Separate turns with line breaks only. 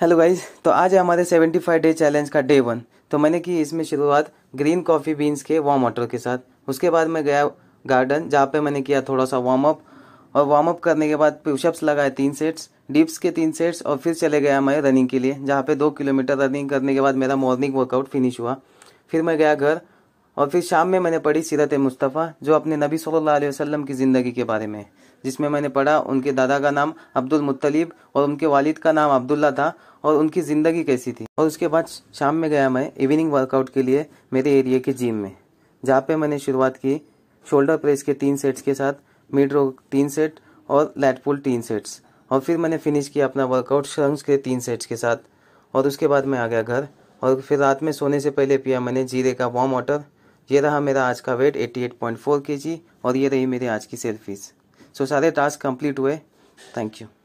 hello guys तो आज है हमारे 75 डे चैलेंज का डे वन तो मैंने की इसमें शुरुआत ग्रीन कॉफ़ी बीन्स के वार्म वाटर के साथ उसके बाद मैं गया गार्डन जहाँ पे मैंने किया थोड़ा सा वार्म अप और वार्म अप करने के बाद पुशअप्स लगाए तीन सेट्स डिप्स के तीन सेट्स और फिर चले गया मैं रनिंग के लिए जहाँ पे दो किलोमीटर रनिंग करने के बाद मेरा मॉर्निंग वर्कआउट फिनिश हुआ फिर मैं गया घर और फिर शाम में मैंने पढ़ी सीरत मुस्तफ़ा जो अपने नबी सल्लल्लाहु अलैहि वसल्लम की ज़िंदगी के बारे में जिसमें मैंने पढ़ा उनके दादा का नाम अब्दुल मुत्तलिब और उनके वालिद का नाम अब्दुल्ला था और उनकी ज़िंदगी कैसी थी और उसके बाद शाम में गया मैं इवनिंग वर्कआउट के लिए मेरे एरिए के जिम में जहाँ पे मैंने शुरुआत की शोल्डर प्रेस के तीन सेट्स के साथ मिड रो तीन सेट और पुल तीन सेट्स और फिर मैंने फिनिश किया अपना वर्कआउट श्रंग्स के तीन सेट्स के साथ और उसके बाद मैं आ गया घर और फिर रात में सोने से पहले पिया मैंने जीरे का वार्म वाटर ये रहा मेरा आज का वेट 88.4 एट और ये रही मेरी आज की सेल्फीज सो so, सारे टास्क कंप्लीट हुए थैंक यू